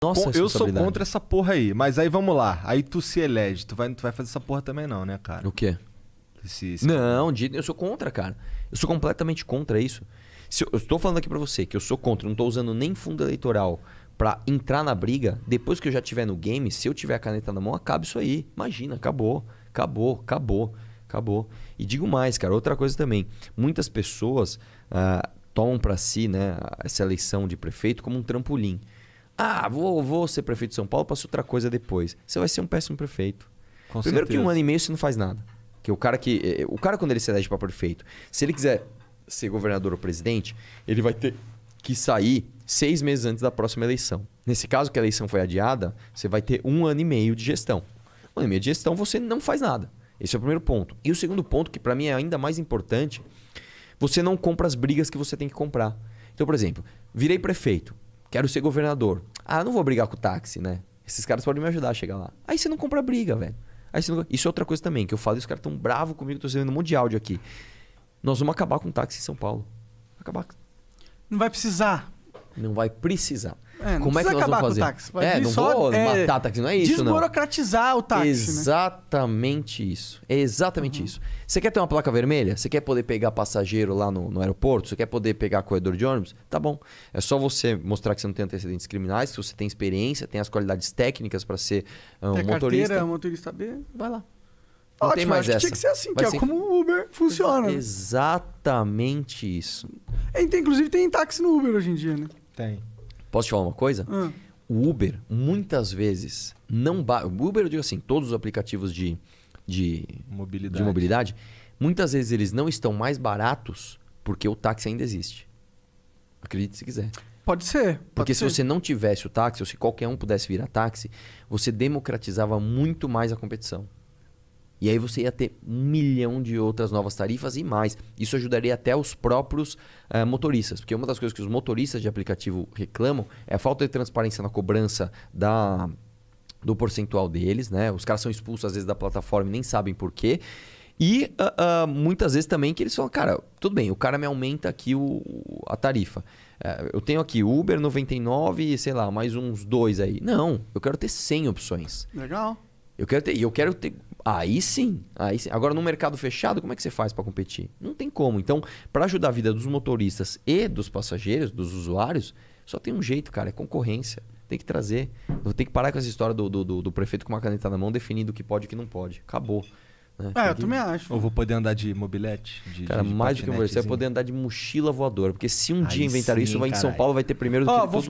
Nossa, eu sou contra essa porra aí. Mas aí vamos lá. Aí tu se elege. Tu vai, tu vai fazer essa porra também, não, né, cara? O quê? Esse, esse... Não, eu sou contra, cara. Eu sou completamente contra isso. Se eu, estou falando aqui para você que eu sou contra, não estou usando nem fundo eleitoral para entrar na briga. Depois que eu já tiver no game, se eu tiver a caneta na mão, acaba isso aí. Imagina, acabou, acabou, acabou, acabou. E digo mais, cara, outra coisa também. Muitas pessoas ah, tomam para si né, essa eleição de prefeito como um trampolim. Ah, vou, vou ser prefeito de São Paulo, passo outra coisa depois. Você vai ser um péssimo prefeito. Com Primeiro certeza. que um ano e meio você não faz nada. Que o cara que. Eh, eh, o cara, quando ele se elege para prefeito, se ele quiser ser governador ou presidente, ele vai ter que sair seis meses antes da próxima eleição. Nesse caso que a eleição foi adiada, você vai ter um ano e meio de gestão. Um ano e meio de gestão você não faz nada. Esse é o primeiro ponto. E o segundo ponto, que para mim é ainda mais importante, você não compra as brigas que você tem que comprar. Então, por exemplo, virei prefeito. Quero ser governador. Ah, não vou brigar com o táxi, né? Esses caras podem me ajudar a chegar lá. Aí você não compra briga, velho. Aí não... Isso é outra coisa também, que eu falo, os caras tão bravo comigo, tô sendo um monte de áudio aqui. Nós vamos acabar com o táxi em São Paulo. Acabar. Não vai precisar. Não vai precisar. É, Como é que nós vamos fazer? táxi. é, não só, vou é, matar táxi, não é isso, desburocratizar não. Desburocratizar o táxi. Né? Exatamente né? isso. É exatamente uhum. isso. Você quer ter uma placa vermelha? Você quer poder pegar passageiro lá no, no aeroporto? Você quer poder pegar corredor de ônibus? Tá bom. É só você mostrar que você não tem antecedentes criminais, que você tem experiência, tem as qualidades técnicas para ser ah, um tem motorista. Carteira, motorista B. Vai lá. Não Ótimo, tem mais acho essa. tinha que ser assim, Vai que é ser... é como o Uber funciona. Né? Exatamente isso. É, inclusive tem táxi no Uber hoje em dia, né? Tem. Posso te falar uma coisa? Hum. O Uber, muitas vezes, não. Ba... O Uber, eu digo assim, todos os aplicativos de, de, mobilidade. de mobilidade, muitas vezes eles não estão mais baratos porque o táxi ainda existe. Acredite se quiser. Pode ser. Pode Porque ser. se você não tivesse o táxi, ou se qualquer um pudesse virar táxi, você democratizava muito mais a competição. E aí você ia ter um milhão de outras novas tarifas e mais. Isso ajudaria até os próprios uh, motoristas, porque uma das coisas que os motoristas de aplicativo reclamam é a falta de transparência na cobrança da do percentual deles, né? Os caras são expulsos às vezes da plataforma e nem sabem por quê. E uh, uh, muitas vezes também que eles falam, cara, tudo bem, o cara me aumenta aqui o, a tarifa. Uh, eu tenho aqui Uber 99 sei lá, mais uns dois aí. Não, eu quero ter 100 opções. Legal. Eu quero ter, eu quero ter Aí sim, aí sim. Agora, no mercado fechado, como é que você faz para competir? Não tem como. Então, para ajudar a vida dos motoristas e dos passageiros, dos usuários, só tem um jeito, cara, é concorrência. Tem que trazer. Tem que parar com essa história do, do, do, do prefeito com uma caneta na mão definindo o que pode e o que não pode. Acabou. Né? É, eu também acho. Ou vou poder andar de mobilete? De, cara, de mais do que você vou é assim. poder andar de mochila voadora. Porque se um Aí dia inventar isso, vai em São Paulo, vai ter primeiro do oh, que